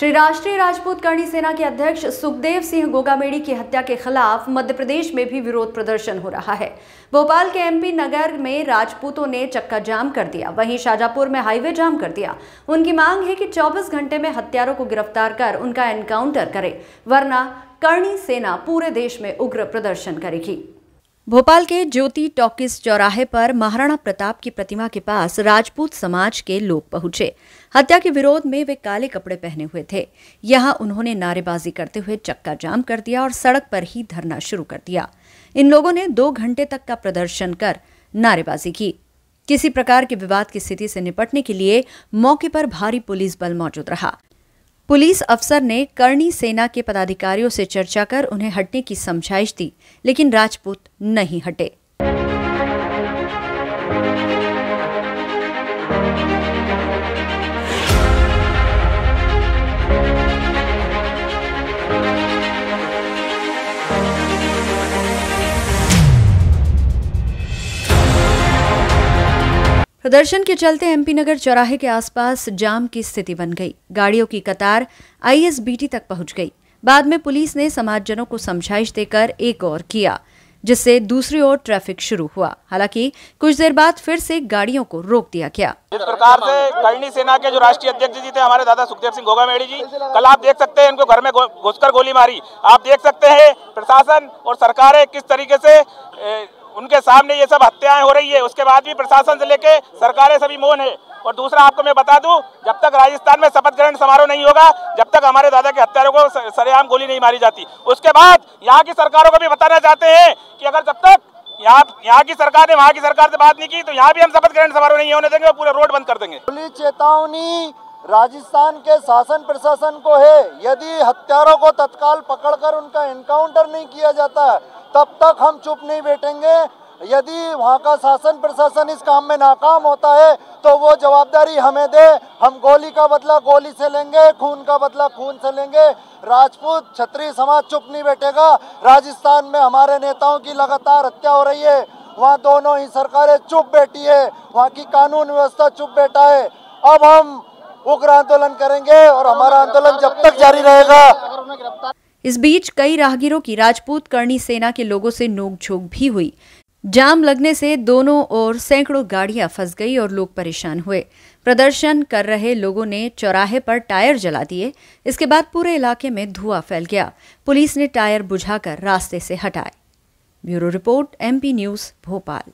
श्री राष्ट्रीय राजपूत कर्णी सेना के अध्यक्ष सुखदेव सिंह गोगामेड़ी की हत्या के खिलाफ मध्य प्रदेश में भी विरोध प्रदर्शन हो रहा है भोपाल के एमपी नगर में राजपूतों ने चक्का जाम कर दिया वहीं शाजापुर में हाईवे जाम कर दिया उनकी मांग है कि 24 घंटे में हत्यारों को गिरफ्तार कर उनका एनकाउंटर करे वरना कर्णी सेना पूरे देश में उग्र प्रदर्शन करेगी भोपाल के ज्योति टॉकिस चौराहे पर महाराणा प्रताप की प्रतिमा के पास राजपूत समाज के लोग पहुंचे हत्या के विरोध में वे काले कपड़े पहने हुए थे यहां उन्होंने नारेबाजी करते हुए चक्का जाम कर दिया और सड़क पर ही धरना शुरू कर दिया इन लोगों ने दो घंटे तक का प्रदर्शन कर नारेबाजी की किसी प्रकार के विवाद की स्थिति से निपटने के लिए मौके पर भारी पुलिस बल मौजूद रहा पुलिस अफसर ने करणी सेना के पदाधिकारियों से चर्चा कर उन्हें हटने की समझाइश दी लेकिन राजपूत नहीं हटे प्रदर्शन के चलते एमपी नगर चौराहे के आसपास जाम की स्थिति बन गई गाड़ियों की कतार आईएसबीटी तक पहुंच गई बाद में पुलिस ने समाजजनों को समझाइश देकर एक और किया जिससे दूसरी ओर ट्रैफिक शुरू हुआ हालांकि कुछ देर बाद फिर से गाड़ियों को रोक दिया गया इस प्रकार से करणी सेना के जो राष्ट्रीय अध्यक्ष जी थे हमारे दादा सुखदेव सिंह गोगा मेड़ी जी कल आप देख सकते हैं इनको घर में घुसकर गो, गोली मारी आप देख सकते हैं प्रशासन और सरकारें किस तरीके से ए, उनके सामने ये सब हत्याएं हो रही है उसके बाद भी प्रशासन से लेके सरकारें सभी मौन है और दूसरा आपको मैं बता दूं जब तक राजस्थान में शपथ ग्रहण समारोह नहीं होगा जब तक हमारे दादा के हत्यारों को सरेआम गोली नहीं मारी जाती उसके बाद यहाँ की सरकारों को भी बताना चाहते हैं कि अगर जब तक यहाँ यहाँ की सरकार ने वहाँ की सरकार से बात नहीं की तो यहाँ भी हम शपथ ग्रहण समारोह नहीं होने देंगे और पूरा रोड बंद कर देंगे पुलिस चेतावनी राजस्थान के शासन प्रशासन को है यदि हत्यारों को तत्काल पकड़कर उनका एनकाउंटर नहीं किया जाता तब तक हम चुप नहीं बैठेंगे यदि वहाँ का शासन प्रशासन इस काम में नाकाम होता है तो वो जवाबदारी हमें दे हम गोली का बदला गोली से लेंगे खून का बदला खून से लेंगे राजपूत छत्री समाज चुप नहीं बैठेगा राजस्थान में हमारे नेताओं की लगातार हत्या हो रही है वहाँ दोनों ही सरकारें चुप बैठी है वहाँ की कानून व्यवस्था चुप बैठा है अब हम उग्र आंदोलन करेंगे और हमारा आंदोलन जब तक जारी रहेगा इस बीच कई राहगीरों की राजपूत करणी सेना के लोगों से नोकझोंक भी हुई जाम लगने से दोनों ओर सैकड़ों गाड़ियां फंस गई और लोग परेशान हुए प्रदर्शन कर रहे लोगों ने चौराहे पर टायर जला दिए इसके बाद पूरे इलाके में धुआं फैल गया पुलिस ने टायर बुझाकर रास्ते से हटाए bureau report MP news Bhopal